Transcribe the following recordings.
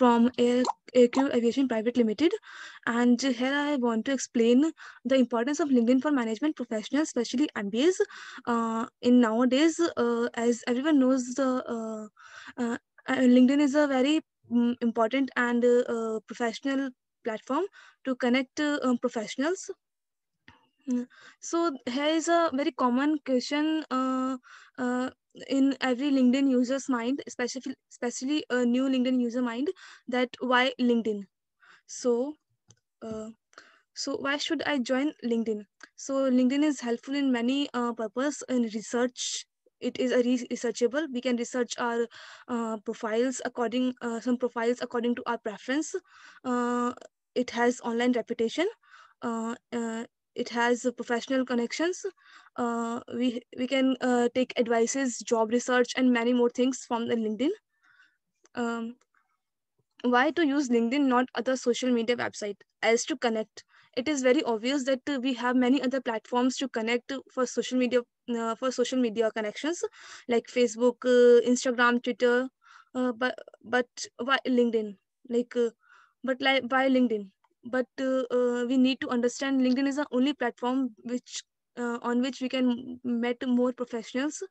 from AQ Aviation Private Limited. And here I want to explain the importance of LinkedIn for management professionals, especially MBAs. Uh, in nowadays, uh, as everyone knows, the uh, uh, uh LinkedIn is a very um, important and uh, professional platform to connect um, professionals mm. so here is a very common question uh, uh, in every linkedin user's mind especially especially a new linkedin user mind that why linkedin so uh, so why should i join linkedin so linkedin is helpful in many uh, purpose in research it is a researchable we can research our uh, profiles according uh, some profiles according to our preference uh, it has online reputation uh, uh it has professional connections uh, we we can uh, take advices job research and many more things from the linkedin um, why to use linkedin not other social media website as to connect it is very obvious that we have many other platforms to connect for social media uh, for social media connections like facebook uh, instagram twitter uh, but but why linkedin like uh, but like why linkedin but uh, uh, we need to understand linkedin is the only platform which uh, on which we can meet more professionals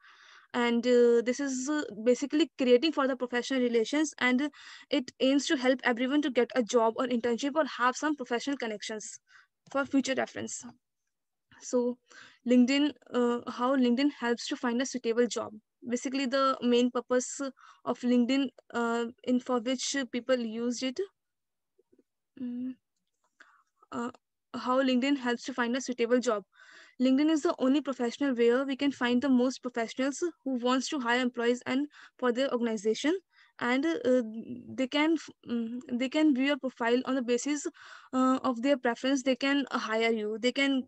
and uh, this is uh, basically creating for the professional relations and it aims to help everyone to get a job or internship or have some professional connections for future reference so linkedin how linkedin helps to find a suitable job basically the main purpose of linkedin in for which people used it mm uh, how LinkedIn helps to find a suitable job. LinkedIn is the only professional where we can find the most professionals who wants to hire employees and for their organization and uh, they can mm, they can view your profile on the basis uh, of their preference they can hire you they can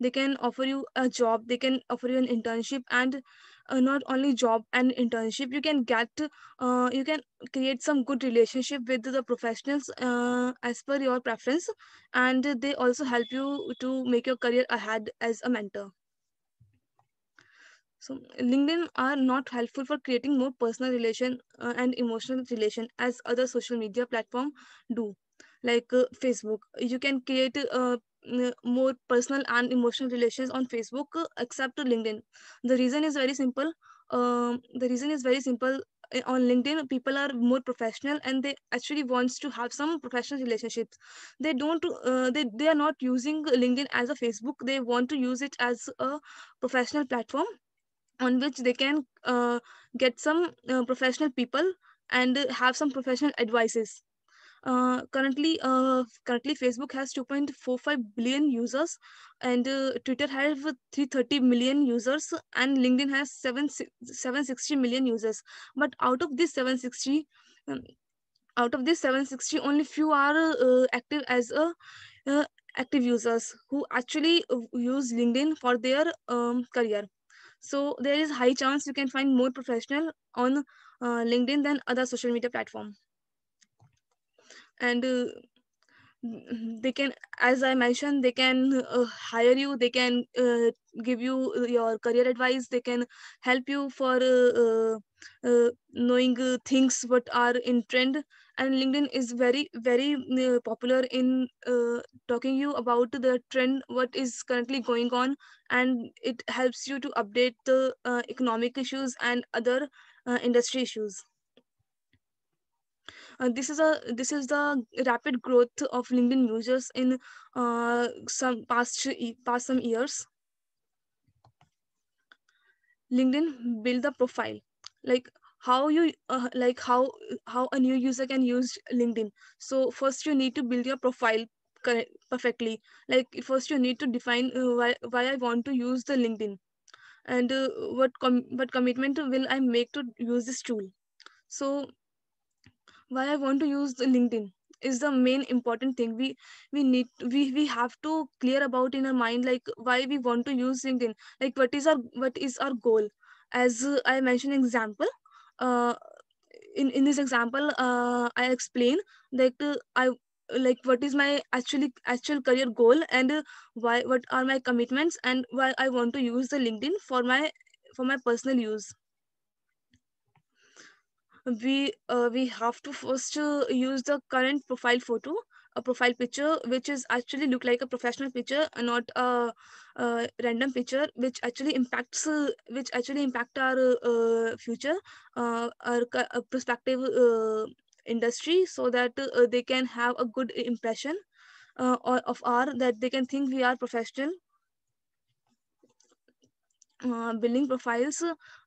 they can offer you a job they can offer you an internship and uh, not only job and internship you can get uh, you can create some good relationship with the professionals uh, as per your preference and they also help you to make your career ahead as a mentor so linkedin are not helpful for creating more personal relation uh, and emotional relation as other social media platform do like uh, facebook you can create a uh, more personal and emotional relations on Facebook except LinkedIn. The reason is very simple. Um, the reason is very simple. Eh, on LinkedIn, people are more professional and they actually wants to have some professional relationships. They don't. Uh, they they are not using LinkedIn as a Facebook. They want to use it as a professional platform on which they can uh, get some uh, professional people and have some professional advices uh, currently, uh, currently Facebook has 2.45 billion users, and uh, Twitter has 330 million users, and LinkedIn has 7 760 million users. But out of these 760, um, out of these 760, only few are uh, active as a uh, active users who actually use LinkedIn for their um, career. So there is high chance you can find more professional on uh, LinkedIn than other social media platform and uh, they can as i mentioned they can uh, hire you they can uh, give you uh, your career advice they can help you for uh, uh knowing things what are in trend and linkedin is very very popular in talking you about the trend what is currently going on and it helps you to update the economic issues and other industry issues uh, this is a this is the rapid growth of linkedin users in uh, some past past some years linkedin build the profile like how you uh, like how how a new user can use linkedin so first you need to build your profile perfectly like first you need to define uh, why, why i want to use the linkedin and uh, what com- what commitment will i make to use this tool so why I want to use LinkedIn is the main important thing we we need we we have to clear about in our mind like why we want to use linkedin like what is our what is our goal as i mentioned example uh in in this example uh i explain that uh, i like what is my actually actual career goal and uh, why what are my commitments and why i want to use the linkedin for my for my personal use we uh, we have to first uh, use the current profile photo a profile picture which is actually look like a professional picture and not a, a random picture which actually impacts uh, which actually impact our uh, uh future uh, our uh, prospective industry so that they can have a good impression or of our that they can think we are professional uh, building profiles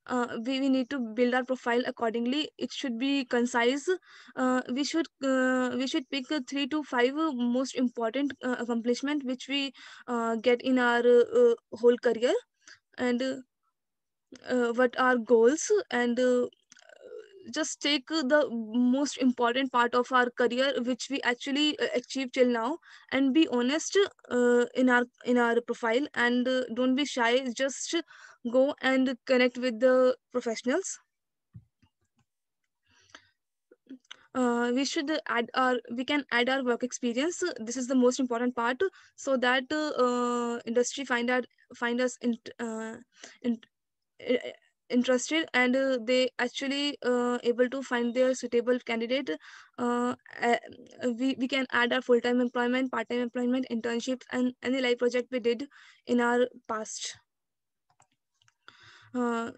uh, we, we need to build our profile accordingly it should be concise uh, we should uh, we should pick three to five most important uh, accomplishment which we uh, get in our uh, whole career and what are goals and just take the most important part of our career which we actually uh, achieved till now and be honest uh, in our in our profile and uh, don't be shy just go and connect with the professionals uh, we should add our we can add our work experience this is the most important part so that uh, industry find out find us in, uh, in interested and uh, they actually uh, able to find their suitable candidate uh, we, we can add our full-time employment part-time employment internships and any live project we did in our past uh,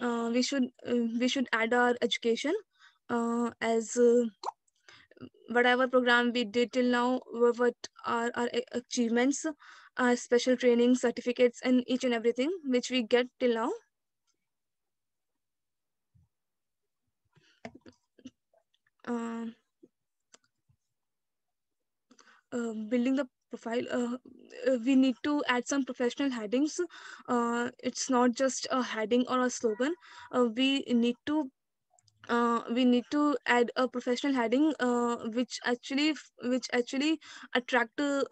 uh, we should uh, we should add our education as whatever program we did till now what are our achievements special training certificates and each and everything which we get till now building the profile uh, we need to add some professional headings uh, it's not just a heading or a slogan uh, we need to uh, we need to add a professional heading uh, which actually which actually attract uh,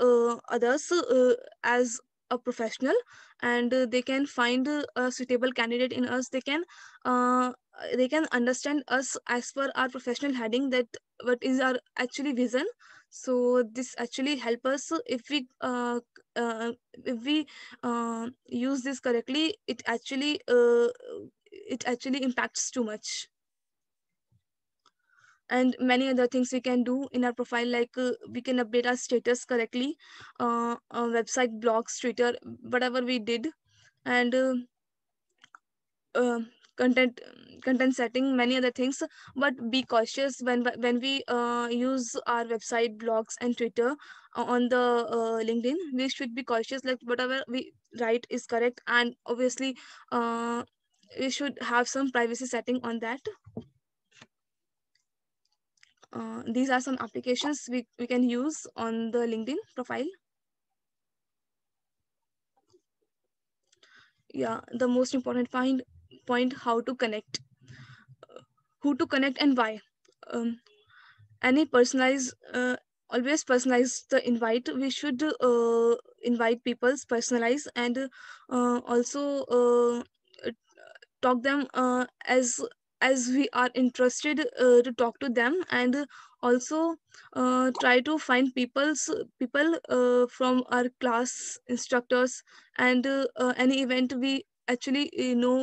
others uh, as a professional and uh, they can find uh, a suitable candidate in us they can uh, uh, they can understand us as per our professional heading that what is our actually vision so this actually help us if we uh, uh, if we uh, use this correctly it actually uh, it actually impacts too much and many other things we can do in our profile like uh, we can update our status correctly website blogs twitter whatever we did and content content setting many other things but be cautious when when we uh, use our website blogs and twitter uh, on the uh, linkedin we should be cautious like whatever we write is correct and obviously uh, we should have some privacy setting on that uh, these are some applications we, we can use on the LinkedIn profile. Yeah, the most important find point how to connect, who to connect and why. Um, any personalized, uh, always personalize the invite. We should uh, invite people's personalize and uh, also uh, talk them uh, as as we are interested uh, to talk to them and also try to find people's people from our class instructors and any event we actually you know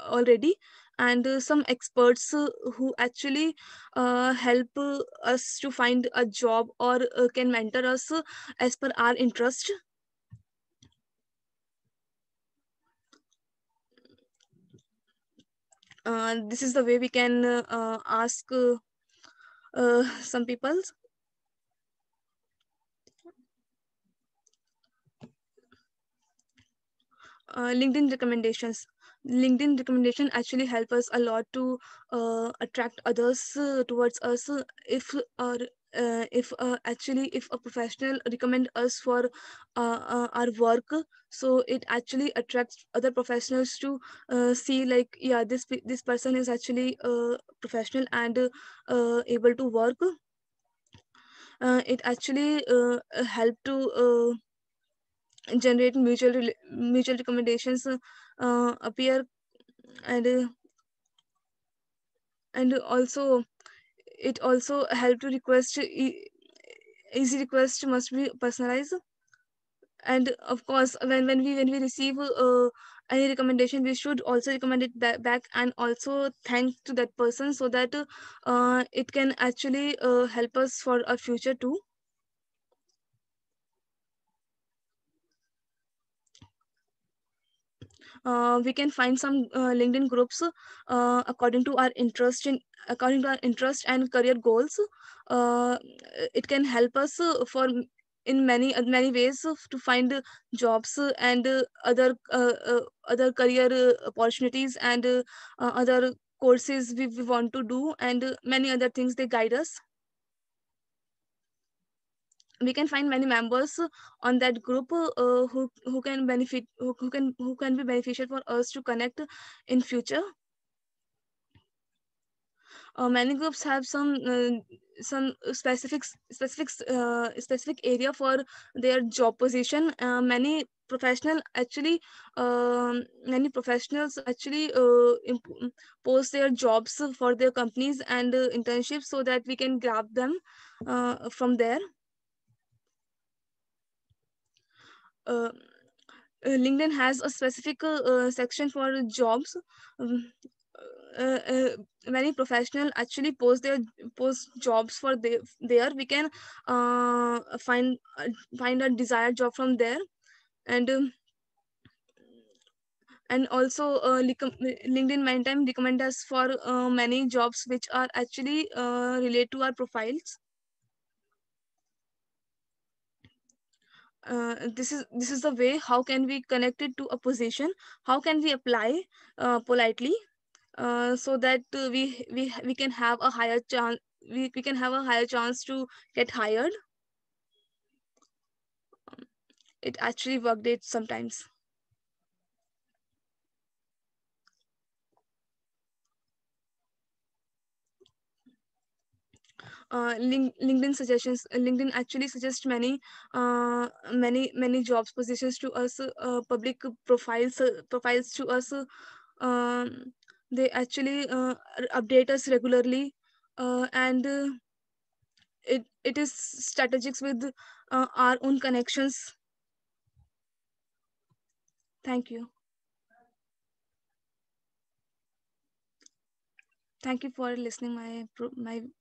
already and uh, some experts uh, who actually uh, help us to find a job or uh, can mentor us uh, as per our interest. Uh, this is the way we can ask some people. LinkedIn recommendations LinkedIn recommendation actually help us a lot to uh, attract others uh, towards us if our uh, uh, if uh, actually if a professional recommend us for uh, uh our work so it actually attracts other professionals to see like yeah this this person is actually a professional and able to work it actually help to generate mutual mutual recommendations uh, appear and and also it also help to request easy request must be personalized and of course when, when we when we receive uh, any recommendation we should also recommend it back, back and also thank to that person so that uh, it can actually uh, help us for our future too uh, we can find some uh, linkedin groups uh, according to our interest in according to our interest and career goals uh, it can help us for in many many ways to find jobs and other uh, uh, other career opportunities and other courses we, we want to do and many other things they guide us we can find many members on that group uh, who who can benefit who, who can who can be beneficial for us to connect in future uh, many groups have some uh, some specific specific uh, specific area for their job position uh, many professional actually uh, many professionals actually uh, post their jobs for their companies and internships so that we can grab them from there Uh, uh, LinkedIn has a specific uh, uh, section for jobs. Um, uh, uh, many professional actually post their post jobs for there. We can uh, find find a desired job from there, and um, and also LinkedIn Mindtime recommend us for many jobs which are actually relate to our profiles. uh, this is this is the way how can we connect it to a position how can we apply uh, politely uh, so that we we we can have a higher chance we, we can have a higher chance to get hired um, it actually worked it sometimes uh, linkedin suggestions linkedin actually suggests many uh, many many jobs positions to us uh, public profiles profiles to us um, they actually update us regularly and it it is strategies with our own connections thank you thank you for listening my my